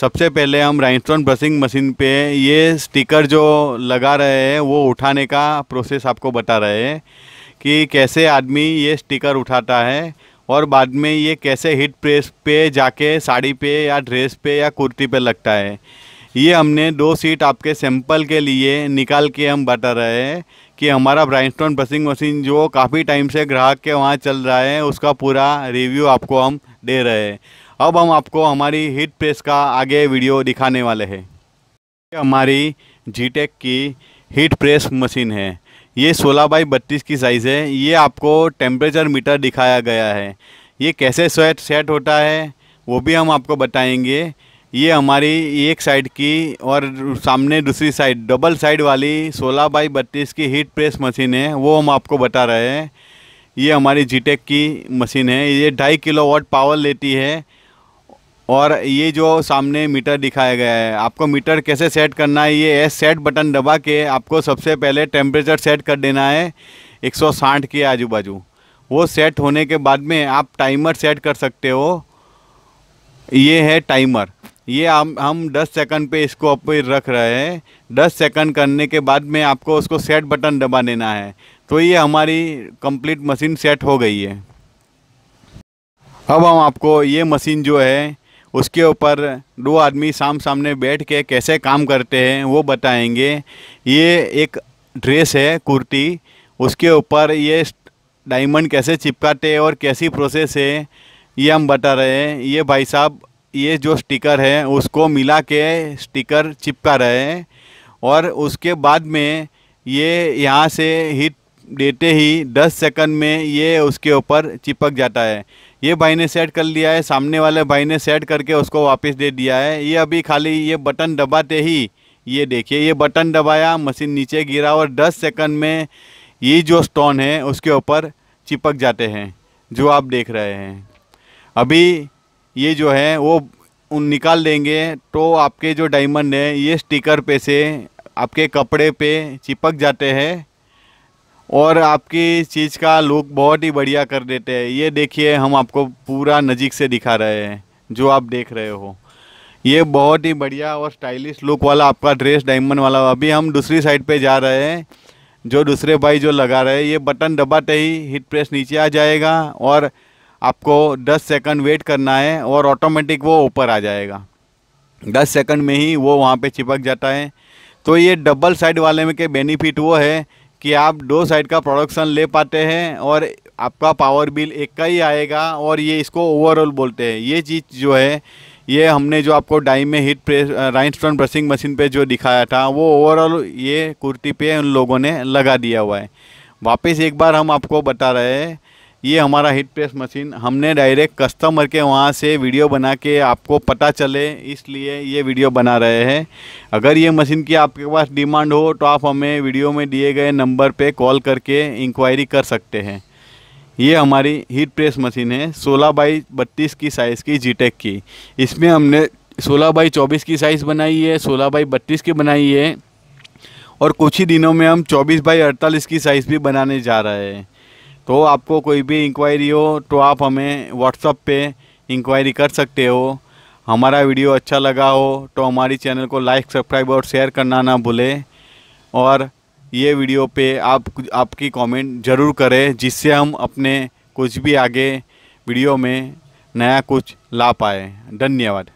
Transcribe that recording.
सबसे पहले हम राइनस्टोन ब्रशिंग मशीन पे ये स्टिकर जो लगा रहे हैं वो उठाने का प्रोसेस आपको बता रहे हैं कि कैसे आदमी ये स्टिकर उठाता है और बाद में ये कैसे हिट प्रेस पे जाके साड़ी पे या ड्रेस पे या कुर्ती पे लगता है ये हमने दो सीट आपके सैंपल के लिए निकाल के हम बता रहे हैं कि हमारा ब्राइनस्टोन ब्रशिंग मशीन जो काफ़ी टाइम से ग्राहक के वहाँ चल रहा है उसका पूरा रिव्यू आपको हम दे रहे हैं अब हम आपको हमारी हीट प्रेस का आगे वीडियो दिखाने वाले हैं हमारी जी की हीट प्रेस मशीन है ये 16 बाई 32 की साइज़ है ये आपको टेम्परेचर मीटर दिखाया गया है ये कैसे सेट सेट होता है वो भी हम आपको बताएंगे ये हमारी एक साइड की और सामने दूसरी साइड डबल साइड वाली 16 बाई 32 की हीट प्रेस मशीन है वो हम आपको बता रहे हैं ये हमारी जीटेक की मशीन है ये ढाई किलो वाट पावर लेती है और ये जो सामने मीटर दिखाया गया है आपको मीटर कैसे सेट करना है ये एस सेट बटन दबा के आपको सबसे पहले टेम्परेचर सेट कर देना है 160 के आजू बाजू वो सेट होने के बाद में आप टाइमर सेट कर सकते हो ये है टाइमर ये हम हम दस सेकंड पे इसको अपने रख रहे हैं दस सेकंड करने के बाद में आपको उसको सेट बटन दबा देना है तो ये हमारी कंप्लीट मशीन सेट हो गई है अब हम आपको ये मशीन जो है उसके ऊपर दो आदमी साम सामने बैठ के कैसे काम करते हैं वो बताएंगे ये एक ड्रेस है कुर्ती उसके ऊपर ये डायमंड कैसे चिपकाते हैं और कैसी प्रोसेस है ये हम बता रहे हैं ये भाई साहब ये जो स्टिकर है उसको मिला के स्टिकर चिपका रहे हैं और उसके बाद में ये यहाँ से हिट देते ही 10 सेकंड में ये उसके ऊपर चिपक जाता है ये भाई ने सेट कर लिया है सामने वाले भाई ने सेट करके उसको वापस दे दिया है ये अभी खाली ये बटन दबाते ही ये देखिए ये बटन दबाया मशीन नीचे गिरा और 10 सेकंड में ये जो स्टोन है उसके ऊपर चिपक जाते हैं जो आप देख रहे हैं अभी ये जो है वो उन निकाल देंगे तो आपके जो डायमंड है ये स्टिकर पे से आपके कपड़े पे चिपक जाते हैं और आपकी चीज़ का लुक बहुत ही बढ़िया कर देते हैं ये देखिए हम आपको पूरा नज़ीक से दिखा रहे हैं जो आप देख रहे हो ये बहुत ही बढ़िया और स्टाइलिश लुक वाला आपका ड्रेस डायमंड वाला अभी हम दूसरी साइड पे जा रहे हैं जो दूसरे भाई जो लगा रहे हैं ये बटन दबाते ही हिट प्रेस नीचे आ जाएगा और आपको 10 सेकंड वेट करना है और ऑटोमेटिक वो ऊपर आ जाएगा 10 सेकंड में ही वो वहाँ पे चिपक जाता है तो ये डबल साइड वाले में के बेनिफिट वो है कि आप दो साइड का प्रोडक्शन ले पाते हैं और आपका पावर बिल एक का ही आएगा और ये इसको ओवरऑल बोलते हैं ये चीज़ जो है ये हमने जो आपको डाई में heat press rhinestone pressing machine पे जो दिखाया था वो ओवरऑल ये कुर्ती पे उन लोगों ने लगा दिया हुआ है वापस एक बार हम आपको बता रहे हैं ये हमारा हिट प्रेस मशीन हमने डायरेक्ट कस्टमर के वहाँ से वीडियो बना के आपको पता चले इसलिए ये वीडियो बना रहे हैं अगर ये मशीन की आपके पास डिमांड हो तो आप हमें वीडियो में दिए गए नंबर पे कॉल करके इंक्वायरी कर सकते हैं ये हमारी हीट प्रेस मशीन है सोलह बाई बत्तीस की साइज़ की जीटेक की इसमें हमने सोलह बाई चौबीस की साइज़ बनाई है सोलह बाई बत्तीस की बनाई है और कुछ ही दिनों में हम चौबीस बाई अड़तालीस की साइज़ भी बनाने जा रहे हैं तो आपको कोई भी इंक्वायरी हो तो आप हमें व्हाट्सअप पे इंक्वायरी कर सकते हो हमारा वीडियो अच्छा लगा हो तो हमारी चैनल को लाइक सब्सक्राइब और शेयर करना ना भूले और ये वीडियो पे आप आपकी कमेंट ज़रूर करें जिससे हम अपने कुछ भी आगे वीडियो में नया कुछ ला पाए धन्यवाद